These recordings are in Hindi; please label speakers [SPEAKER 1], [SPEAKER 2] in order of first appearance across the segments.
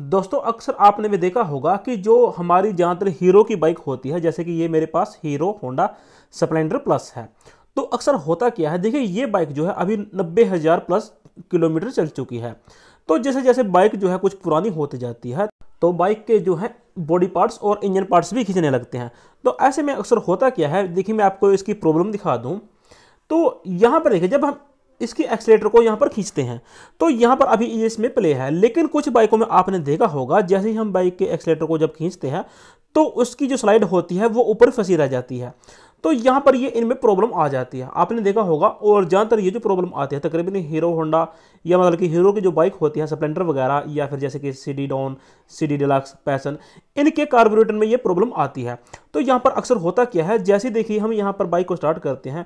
[SPEAKER 1] दोस्तों अक्सर आपने भी देखा होगा कि जो हमारी ज़्यादातर हीरो की बाइक होती है जैसे कि ये मेरे पास हीरो होंडा स्प्लेंडर प्लस है तो अक्सर होता क्या है देखिए ये बाइक जो है अभी नब्बे हज़ार प्लस किलोमीटर चल चुकी है तो जैसे जैसे बाइक जो है कुछ पुरानी होती जाती है तो बाइक के जो है बॉडी पार्ट्स और इंजन पार्ट्स भी खींचने लगते हैं तो ऐसे में अक्सर होता क्या है देखिए मैं आपको इसकी प्रॉब्लम दिखा दूँ तो यहाँ पर देखिए जब हम इसकी एक्सलेटर को यहाँ पर खींचते हैं तो यहाँ पर अभी इसमें प्ले है लेकिन कुछ बाइकों में आपने देखा होगा जैसे ही हम बाइक के एक्सलेटर को जब खींचते हैं तो उसकी जो स्लाइड होती है वो ऊपर फंसी रह जाती है तो यहाँ पर ये इनमें प्रॉब्लम आ जाती है आपने देखा होगा और ज़्यादातर ये जो प्रॉब्लम आती है तकरीबन हीरो होंडा या मतलब कि हीरो की जो बाइक होती है स्प्लेंडर वगैरह या फिर जैसे कि C Dawn C D deluxe passion इनके कार्बोरेटर में ये प्रॉब्लम आती है तो यहाँ पर अक्सर होता क्या है जैसे देखिए हम यहाँ पर बाइक को स्टार्ट करते हैं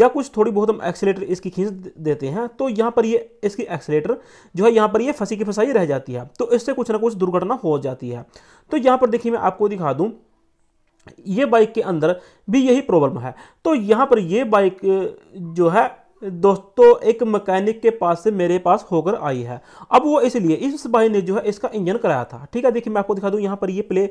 [SPEAKER 1] या कुछ थोड़ी बहुत हम एक्सीटर इसकी खींच देते हैं तो यहाँ पर ये इसकी एक्सीटर जो है यहाँ पर ये फंसी की फंसाई रह जाती है तो इससे कुछ ना कुछ दुर्घटना हो जाती है तो यहाँ पर देखिए मैं आपको दिखा दूँ ये बाइक के अंदर भी यही प्रॉब्लम है तो यहाँ पर ये बाइक जो है दोस्तों एक मैकेनिक के पास से मेरे पास होकर आई है अब वो इसलिए इस भाई ने जो है इसका इंजन कराया था ठीक है देखिए मैं आपको दिखा दूँ यहाँ पर ये प्ले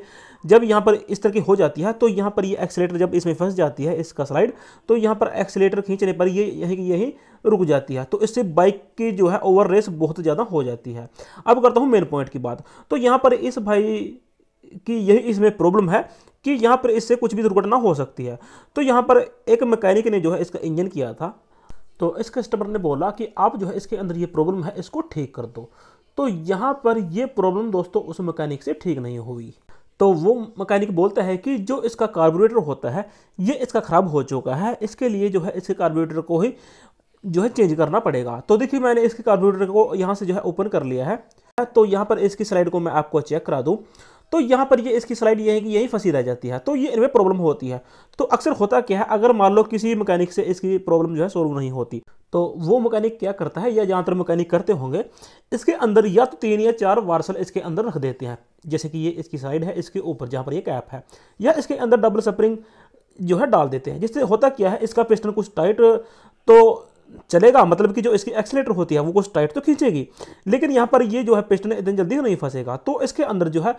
[SPEAKER 1] जब यहाँ पर इस तरह की हो जाती है तो यहाँ पर ये एक्सीटर जब इसमें फंस जाती है इसका स्लाइड तो यहाँ पर एक्सीटर खींचने पर ये यही यही रुक जाती है तो इससे बाइक की जो है ओवर रेस बहुत ज़्यादा हो जाती है अब करता हूँ मेन पॉइंट की बात तो यहाँ पर इस भाई कि यही इसमें प्रॉब्लम है कि यहाँ पर इससे कुछ भी दुर्घटना हो सकती है तो यहाँ पर एक मैकेनिक ने जो है इसका इंजन किया था तो इस कस्टमर ने बोला कि आप जो है इसके अंदर ये प्रॉब्लम है इसको ठीक कर दो तो यहाँ पर ये प्रॉब्लम दोस्तों उस मैकेनिक से ठीक नहीं हुई तो वो मैकेनिक बोलता है कि जो इसका कार्बोरेटर होता है ये इसका ख़राब हो चुका है इसके लिए जो है इसके कार्बोरेटर को ही जो है चेंज करना पड़ेगा तो देखिए मैंने इसके कार्बोरेटर को यहाँ से जो है ओपन कर लिया है तो यहाँ पर इसकी स्लाइड को मैं आपको चेक करा दूँ तो यहाँ पर ये इसकी स्लाइड ये है कि यही फंसी रह जाती है तो ये इनमें प्रॉब्लम होती है तो अक्सर होता क्या है अगर मान लो किसी मकैनिक से इसकी प्रॉब्लम जो है सोल्व नहीं होती तो वो मकैनिक क्या करता है या ज़्यादातर मकैनिक करते होंगे इसके अंदर या तो तीन या चार वार्सल इसके अंदर रख देते हैं जैसे कि ये इसकी साइड है इसके ऊपर जहाँ पर ये कैप है या इसके अंदर डबल स्प्रिंग जो है डाल देते हैं जिससे होता क्या है इसका पिस्टन कुछ टाइट तो चलेगा मतलब कि जो इसकी एक्सीटर होती है वो कुछ टाइट तो खींचेगी लेकिन यहाँ पर ये जो है पिस्टन इतनी जल्दी तो नहीं फंसेगा तो इसके अंदर जो है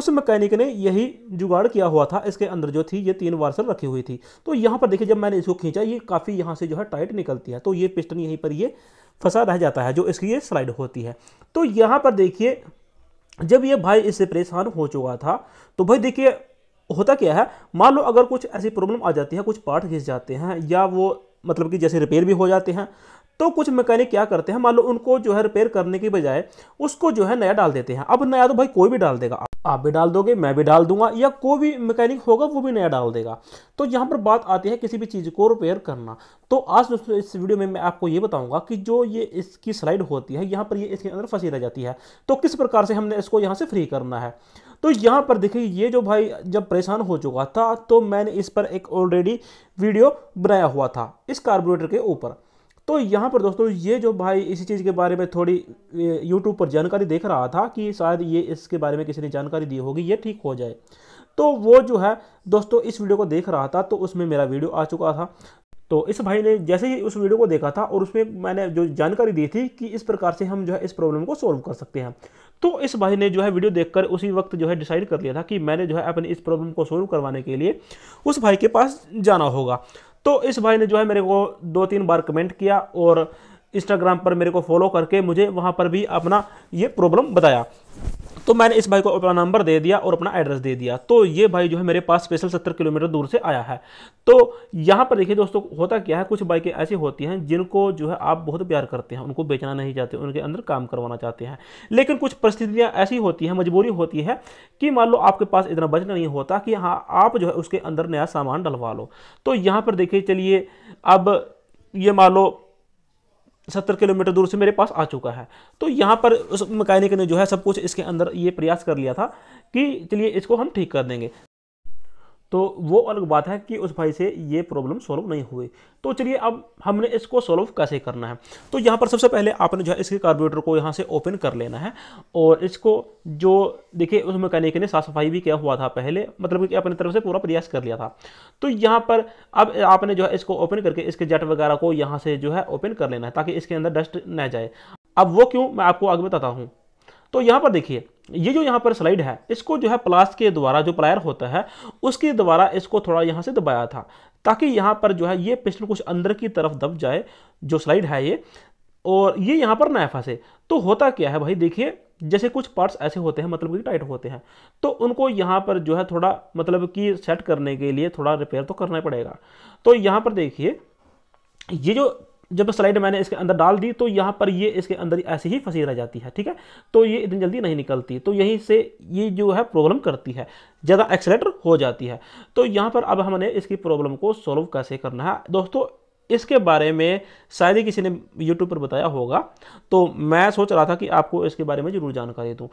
[SPEAKER 1] उस मैकेनिक ने यही जुगाड़ किया हुआ था इसके अंदर जो थी ये तीन वार्सल रखी हुई थी तो यहाँ पर देखिए जब मैंने इसको खींचा ये काफ़ी यहाँ से जो है टाइट निकलती है तो ये पिस्टन यहीं पर ये फंसा रह जाता है जो इसकी ये स्लाइड होती है तो यहाँ पर देखिए जब ये भाई इससे परेशान हो चुका था तो भाई देखिए होता क्या है मान लो अगर कुछ ऐसी प्रॉब्लम आ जाती है कुछ पार्ट घिस जाते हैं या वो मतलब कि जैसे रिपेयर भी हो जाते हैं तो कुछ मैकेनिक क्या करते हैं मान लो उनको जो है रिपेयर करने की बजाय उसको जो है नया डाल देते हैं अब नया तो भाई कोई भी डाल देगा आप भी डाल दोगे मैं भी डाल दूंगा या कोई भी मैकेनिक होगा वो भी नया डाल देगा तो यहाँ पर बात आती है किसी भी चीज़ को रिपेयर करना तो आज दोस्तों इस वीडियो में मैं आपको ये बताऊंगा कि जो ये इसकी स्लाइड होती है यहाँ पर ये इसके अंदर फंसी रह जाती है तो किस प्रकार से हमने इसको यहाँ से फ्री करना है तो यहाँ पर देखिए ये जो भाई जब परेशान हो चुका था तो मैंने इस पर एक ऑलरेडी वीडियो बनाया हुआ था इस कार्बोरेटर के ऊपर तो यहाँ पर दोस्तों ये जो भाई इसी चीज़ के बारे में थोड़ी यूट्यूब पर जानकारी देख रहा था कि शायद ये इसके बारे में किसी ने जानकारी दी होगी ये ठीक हो जाए तो वो जो है दोस्तों इस वीडियो को देख रहा था तो उसमें मेरा वीडियो आ चुका था तो इस भाई ने जैसे ही उस वीडियो को देखा था और उसमें मैंने जो जानकारी दी थी कि इस प्रकार से हम जो है इस प्रॉब्लम को सॉल्व कर सकते हैं तो इस भाई ने जो है वीडियो देखकर उसी वक्त जो है डिसाइड कर लिया था कि मैंने जो है अपनी इस प्रॉब्लम को सॉल्व करवाने के लिए उस भाई के पास जाना होगा तो इस भाई ने जो है मेरे को दो तीन बार कमेंट किया और इंस्टाग्राम पर मेरे को फॉलो करके मुझे वहाँ पर भी अपना ये प्रॉब्लम बताया तो मैंने इस भाई को अपना नंबर दे दिया और अपना एड्रेस दे दिया तो ये भाई जो है मेरे पास स्पेशल सत्तर किलोमीटर दूर से आया है तो यहाँ पर देखिए दोस्तों होता क्या है कुछ बाइकें ऐसी होती हैं जिनको जो है आप बहुत प्यार करते हैं उनको बेचना नहीं चाहते उनके अंदर काम करवाना चाहते हैं लेकिन कुछ परिस्थितियाँ ऐसी होती हैं मजबूरी होती है कि मान लो आपके पास इतना बजट नहीं होता कि हाँ आप जो है उसके अंदर नया सामान डलवा लो तो यहाँ पर देखिए चलिए अब ये मान लो सत्तर किलोमीटर दूर से मेरे पास आ चुका है तो यहाँ पर उस मैकेनिक ने जो है सब कुछ इसके अंदर ये प्रयास कर लिया था कि चलिए इसको हम ठीक कर देंगे तो वो अलग बात है कि उस भाई से ये प्रॉब्लम सॉल्व नहीं हुई तो चलिए अब हमने इसको सॉल्व कैसे करना है तो यहाँ पर सबसे पहले आपने जो है इसके कार्बोरेटर को यहाँ से ओपन कर लेना है और इसको जो देखिए उस मैकेनिक ने साफ सफाई भी किया हुआ था पहले मतलब कि अपनी तरफ से पूरा प्रयास कर लिया था तो यहाँ पर अब आपने जो है इसको ओपन करके इसके जेट वगैरह को यहाँ से जो है ओपन कर लेना है ताकि इसके अंदर डस्ट न जाए अब वो क्यों मैं आपको आगे बताता हूँ तो यहाँ पर देखिए ये जो यहाँ पर स्लाइड है इसको जो है प्लास्ट के द्वारा जो प्लायर होता है उसके द्वारा इसको थोड़ा यहाँ से दबाया था ताकि यहाँ पर जो है ये पिस्टन कुछ अंदर की तरफ दब जाए जो स्लाइड है ये और ये यहाँ पर ना फंसे तो होता क्या है भाई देखिए जैसे कुछ पार्ट्स ऐसे होते हैं मतलब कि टाइट होते हैं तो उनको यहाँ पर जो है थोड़ा मतलब कि सेट करने के लिए थोड़ा रिपेयर तो करना पड़ेगा तो यहाँ पर देखिए ये जो जब स्लाइड मैंने इसके अंदर डाल दी तो यहाँ पर ये इसके अंदर ऐसे ही फंसी रह जाती है ठीक है तो ये इतनी जल्दी नहीं निकलती तो यहीं से ये जो है प्रॉब्लम करती है ज़्यादा एक्सलेटर हो जाती है तो यहाँ पर अब हमने इसकी प्रॉब्लम को सॉल्व कैसे करना है दोस्तों इसके बारे में शायद ही किसी ने यूट्यूब पर बताया होगा तो मैं सोच रहा था कि आपको इसके बारे में ज़रूर जानकारी दूँ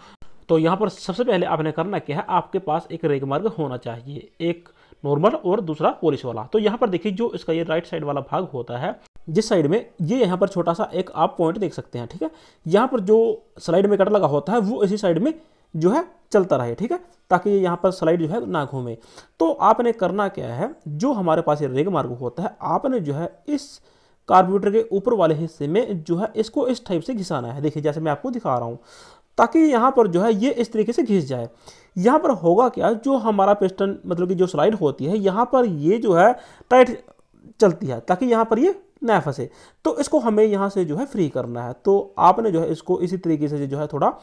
[SPEAKER 1] तो यहाँ पर सबसे पहले आपने करना क्या है आपके पास एक रेग मार्ग होना चाहिए एक नॉर्मल और दूसरा पोलिश वाला तो यहाँ पर देखिए जो इसका ये राइट साइड वाला भाग होता है जिस साइड में ये यहाँ पर छोटा सा एक आप पॉइंट देख सकते हैं ठीक है यहाँ पर जो स्लाइड में कट लगा होता है वो इसी साइड में जो है चलता रहे ठीक है ताकि ये यहाँ पर स्लाइड जो है ना घूमे तो आपने करना क्या है जो हमारे पास ये रेग मार्ग होता है आपने जो है इस कार्बोरेटर के ऊपर वाले हिस्से में जो है इसको इस टाइप से घिसाना है देखिए जैसे मैं आपको दिखा रहा हूँ ताकि यहाँ पर जो है ये इस तरीके से घिस जाए यहाँ पर होगा क्या जो हमारा पिस्टन मतलब कि जो स्लाइड होती है यहाँ पर ये जो है टाइट चलती है ताकि यहाँ पर ये ना फंसे तो इसको हमें यहाँ से जो है फ्री करना है तो आपने जो है इसको इसी तरीके से जो है थोड़ा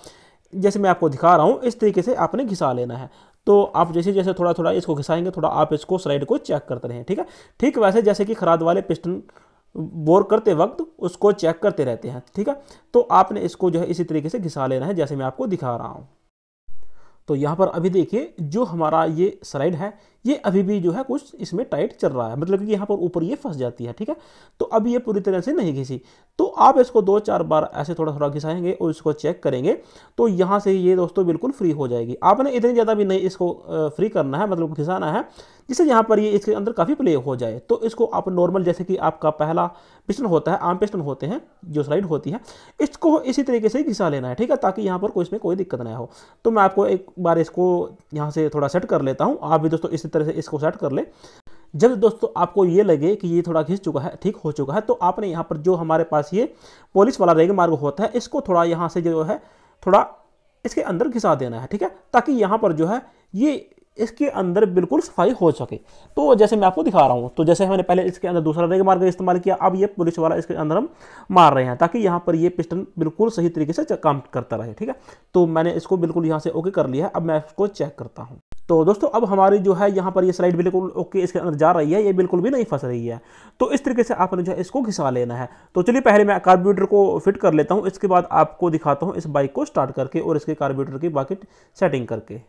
[SPEAKER 1] जैसे मैं आपको दिखा रहा हूँ इस तरीके से आपने घिसा लेना है तो आप जैसे जैसे थोड़ा थोड़ा इसको घिसाएंगे थोड़ा आप इसको स्लाइड को चेक करते रहें ठीक है ठीक वैसे जैसे कि खराद वाले पिस्टन बोर करते वक्त उसको चेक करते रहते हैं ठीक है तो आपने इसको जो है इसी तरीके से घिसा लेना है जैसे मैं आपको दिखा रहा हूँ तो यहाँ पर अभी देखिए जो हमारा ये स्लाइड है ये अभी भी जो है कुछ इसमें टाइट चल रहा है मतलब कि यहाँ पर ऊपर ये फंस जाती है ठीक है तो अब ये पूरी तरह से नहीं घिसी तो आप इसको दो चार बार ऐसे थोड़ा थोड़ा घिसाएंगे और इसको चेक करेंगे तो यहाँ से ये दोस्तों बिल्कुल फ्री हो जाएगी आपने इतनी ज़्यादा भी नहीं इसको फ्री करना है मतलब घिसाना है जिससे यहाँ पर ये इसके अंदर काफ़ी प्ले हो जाए तो इसको आप नॉर्मल जैसे कि आपका पहला पिस्टन होता है आम पिस्टन होते हैं जो स्लाइड होती है इसको इसी तरीके से घिसा लेना है ठीक है ताकि यहाँ पर कोई इसमें कोई दिक्कत ना हो तो मैं आपको एक बार इसको यहाँ से थोड़ा सेट कर लेता हूँ आप भी दोस्तों इसी तरह से इसको सेट कर ले जब दोस्तों आपको ये लगे कि ये थोड़ा घिस चुका है ठीक हो चुका है तो आपने यहाँ पर जो हमारे पास ये पॉलिश वाला रेग मार्ग होता है इसको थोड़ा यहाँ से जो है थोड़ा इसके अंदर घिसा देना है ठीक है ताकि यहाँ पर जो है ये इसके अंदर बिल्कुल सफाई हो सके तो जैसे मैं आपको दिखा रहा हूँ तो जैसे हमने पहले इसके अंदर दूसरा रेग मार्ग इस्तेमाल किया अब ये पुलिस वाला इसके अंदर हम मार रहे हैं ताकि यहाँ पर ये पिस्टन बिल्कुल सही तरीके से काम करता रहे ठीक है तो मैंने इसको बिल्कुल यहाँ से ओके कर लिया है अब मैं इसको चेक करता हूँ तो दोस्तों अब हमारी जो है यहाँ पर ये स्लाइड बिल्कुल ओके इसके अंदर जा रही है ये बिल्कुल भी नहीं फंस रही है तो इस तरीके से आपने जो है इसको घिसा लेना है तो चलिए पहले मैं कार्बोरेटर को फिट कर लेता हूँ इसके बाद आपको दिखाता हूँ इस बाइक को स्टार्ट करके और इसके कार्बोरेटर की बाकी सेटिंग करके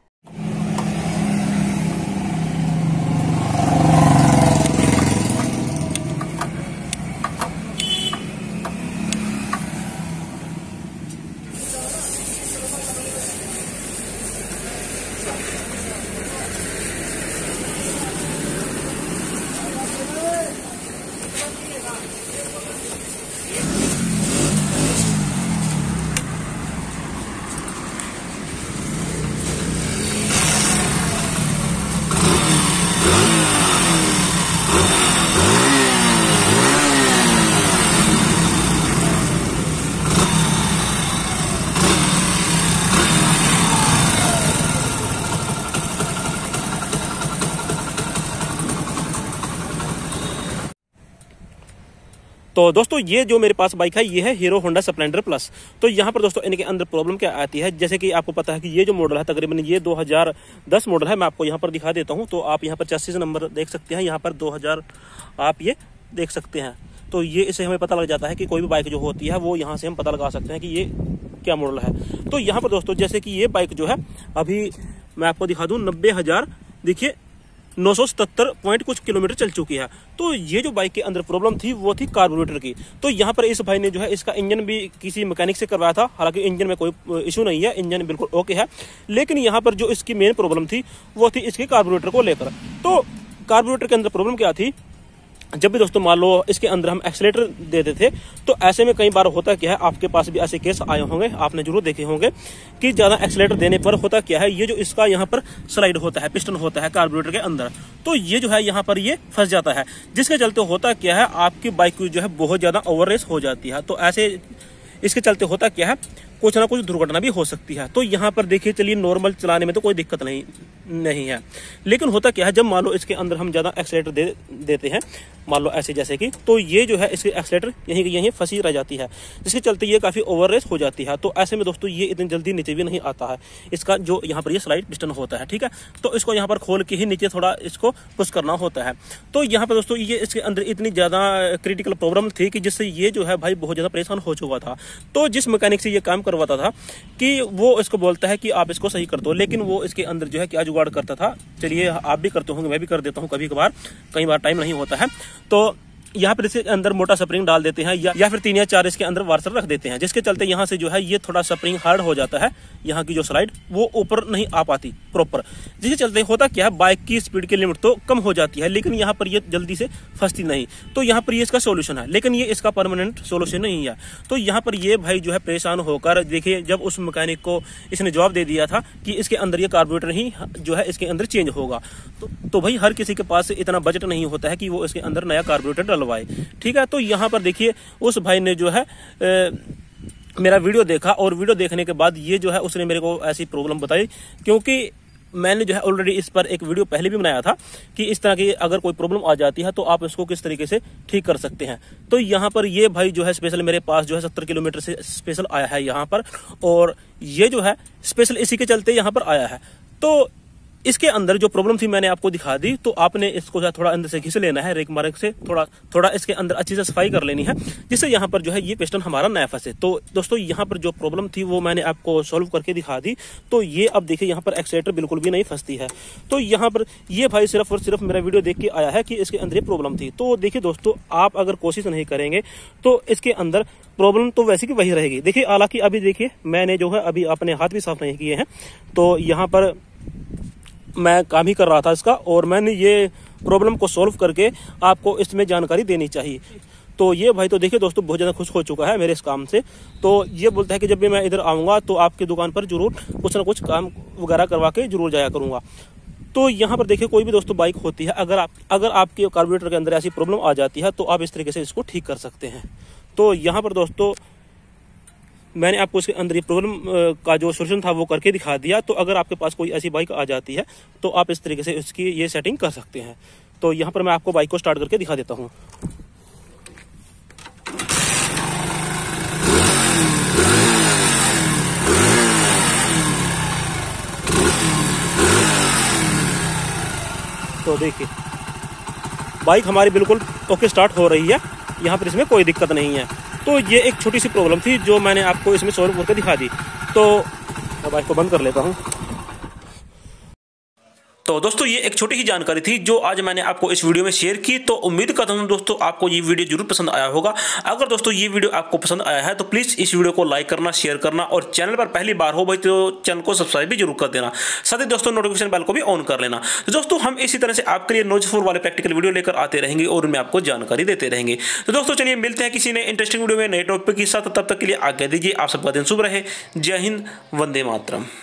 [SPEAKER 1] तो दोस्तों ये जो मेरे पास बाइक है ये है हीरो होंडा स्प्लेंडर प्लस तो यहाँ पर दोस्तों इनके अंदर प्रॉब्लम क्या आती है जैसे कि आपको पता है कि ये जो मॉडल है तकरीबन ये 2010 मॉडल है मैं आपको यहाँ पर दिखा देता हूँ तो आप यहाँ पर चस्सीस नंबर देख सकते हैं यहाँ पर दो आप ये देख सकते हैं तो ये इसे हमें पता लग जाता है कि कोई भी बाइक जो होती है वो यहाँ से हम पता लगा सकते हैं कि ये क्या मॉडल है तो यहाँ पर दोस्तों जैसे कि ये बाइक जो है अभी मैं आपको दिखा दूँ नब्बे देखिए 977 पॉइंट कुछ किलोमीटर चल चुकी है तो ये जो बाइक के अंदर प्रॉब्लम थी वो थी कार्बोरेटर की तो यहाँ पर इस भाई ने जो है इसका इंजन भी किसी मैकेनिक से करवाया था हालांकि इंजन में कोई इशू नहीं है इंजन बिल्कुल ओके है लेकिन यहाँ पर जो इसकी मेन प्रॉब्लम थी वो थी इसके कार्बोरेटर को लेकर तो कार्बोरेटर के अंदर प्रॉब्लम क्या थी जब भी दोस्तों मान लो इसके अंदर हम एक्सलेटर देते थे तो ऐसे में कई बार होता क्या है आपके पास भी ऐसे केस आए होंगे आपने जरूर देखे होंगे कि ज्यादा एक्सलेटर देने पर होता क्या है ये जो इसका यहाँ पर स्लाइड होता है पिस्टन होता है कार्बोरेटर के अंदर तो ये जो है यहाँ पर ये फंस जाता है जिसके चलते होता क्या है आपकी बाइक जो है बहुत ज्यादा ओवर हो जाती है तो ऐसे इसके चलते होता क्या है कुछ ना कुछ दुर्घटना भी हो सकती है तो यहाँ पर देखिए चलिए नॉर्मल चलाने में तो कोई दिक्कत नहीं नहीं है लेकिन होता क्या है जब मान लो इसके अंदर हम ज़्यादा एक्सलेटर दे देते हैं मान लो ऐसे जैसे कि तो ये जो है इसके एक्सलेटर यहीं की यहीं फंसी रह जाती है जिसके चलते ये काफ़ी ओवर रेस हो जाती है तो ऐसे में दोस्तों ये इतनी जल्दी नीचे भी नहीं आता है इसका जो यहाँ पर ये स्लाइड पिस्टन होता है ठीक है तो इसको यहाँ पर खोल के ही नीचे थोड़ा इसको पुश करना होता है तो यहाँ पर दोस्तों ये इसके अंदर इतनी ज़्यादा क्रिटिकल प्रॉब्लम थी कि जिससे ये जो है भाई बहुत ज़्यादा परेशान हो चुका था तो जिस मैकेनिक से ये काम कर करवाता था कि वो इसको बोलता है कि आप इसको सही कर दो लेकिन वो इसके अंदर जो है क्या जुगाड़ करता था चलिए आप भी करते होंगे मैं भी कर देता हूँ कभी कभार कई बार टाइम नहीं होता है तो यहाँ पर इसके अंदर मोटा स्प्रिंग डाल देते हैं या, या फिर तीन या चार इसके अंदर वार्सर रख देते हैं जिसके चलते यहाँ से जो है ये थोड़ा स्प्रिंग हार्ड हो जाता है यहाँ की जो स्लाइड वो ऊपर नहीं आ पाती प्रॉपर जिसके चलते होता क्या है बाइक की स्पीड की लिमिट तो कम हो जाती है लेकिन यहाँ पर ये जल्दी से फंसती नहीं तो यहाँ पर ये इसका सोल्यूशन है लेकिन ये इसका परमानेंट सोल्यूशन नहीं है तो यहाँ पर ये भाई जो है परेशान होकर देखिए जब उस मैकेनिक को इसने जवाब दे दिया था कि इसके अंदर ये कार्बोरेटर ही जो है इसके अंदर चेंज होगा तो, तो, भाई हर किसी के पास इतना बजट नहीं होता है कि वो इसके अंदर नया कार्बोरेटर डाल निकलवाए ठीक है तो यहाँ पर देखिए उस भाई ने जो है ए, मेरा वीडियो देखा और वीडियो देखने के बाद ये जो है उसने मेरे को ऐसी प्रॉब्लम बताई क्योंकि मैंने जो है ऑलरेडी इस पर एक वीडियो पहले भी बनाया था कि इस तरह की अगर कोई प्रॉब्लम आ जाती है तो आप इसको किस तरीके से ठीक कर सकते हैं तो यहाँ पर ये भाई जो है स्पेशल मेरे पास जो है सत्तर किलोमीटर से स्पेशल आया है यहाँ पर और ये जो है स्पेशल इसी के चलते यहाँ पर आया है तो इसके अंदर जो प्रॉब्लम थी मैंने आपको दिखा दी तो आपने इसको थोड़ा अंदर से घिस लेना है रेक मार्ग से थोड़ा थोड़ा इसके अंदर अच्छी से सफाई कर लेनी है जिससे यहाँ पर जो है ये पिस्टन हमारा नया फंसे तो दोस्तों यहाँ पर जो प्रॉब्लम थी वो मैंने आपको सॉल्व करके दिखा दी तो ये अब देखिए यहाँ पर एक्सीटर बिल्कुल भी नहीं फंसती है तो यहाँ पर ये भाई सिर्फ और सिर्फ मेरा वीडियो देख के आया है कि इसके अंदर ये प्रॉब्लम थी तो देखिये दोस्तों आप अगर कोशिश नहीं करेंगे तो इसके अंदर प्रॉब्लम तो वैसे की वही रहेगी देखिये हालांकि अभी देखिये मैंने जो है अभी अपने हाथ भी साफ नहीं किए हैं तो यहाँ पर मैं काम ही कर रहा था इसका और मैंने ये प्रॉब्लम को सॉल्व करके आपको इसमें जानकारी देनी चाहिए तो ये भाई तो देखिए दोस्तों बहुत ज़्यादा खुश हो चुका है मेरे इस काम से तो ये बोलता है कि जब भी मैं इधर आऊँगा तो आपकी दुकान पर जरूर कुछ ना कुछ काम वगैरह करवा के जरूर जाया करूँगा तो यहाँ पर देखिए कोई भी दोस्तों बाइक होती है अगर आप अगर आपके कार्बोरेटर के अंदर ऐसी प्रॉब्लम आ जाती है तो आप इस तरीके से इसको ठीक कर सकते हैं तो यहाँ पर दोस्तों मैंने आपको इसके अंदर ये प्रॉब्लम का जो सोल्यूशन था वो करके दिखा दिया तो अगर आपके पास कोई ऐसी बाइक आ जाती है तो आप इस तरीके से इसकी ये सेटिंग कर सकते हैं तो यहाँ पर मैं आपको बाइक को स्टार्ट करके दिखा देता हूँ तो देखिए बाइक हमारी बिल्कुल ओके स्टार्ट हो रही है यहाँ पर इसमें कोई दिक्कत नहीं है तो ये एक छोटी सी प्रॉब्लम थी जो मैंने आपको इसमें सॉल्व करके दिखा दी तो अब को तो बंद कर लेता हूँ तो दोस्तों ये एक छोटी ही जानकारी थी जो आज मैंने आपको इस वीडियो में शेयर की तो उम्मीद करता हूँ दोस्तों आपको ये वीडियो जरूर पसंद आया होगा अगर दोस्तों ये वीडियो आपको पसंद आया है तो प्लीज़ इस वीडियो को लाइक करना शेयर करना और चैनल पर पहली बार हो भाई तो चैनल को सब्सक्राइब भी जरूर कर देना साथ ही दोस्तों नोटिफिकेशन बेल को भी ऑन कर लेना तो दोस्तों हम इसी तरह से आपके लिए नोजफोर वाले प्रैक्टिकल वीडियो लेकर आते रहेंगे और उनमें आपको जानकारी देते रहेंगे तो दोस्तों चलिए मिलते हैं किसी नए इंटरेस्टिंग वीडियो में नए टॉपिक के साथ तब तक के लिए आज्ञा दीजिए आप सबका दिन शुभ रहे जय हिंद वंदे मातरम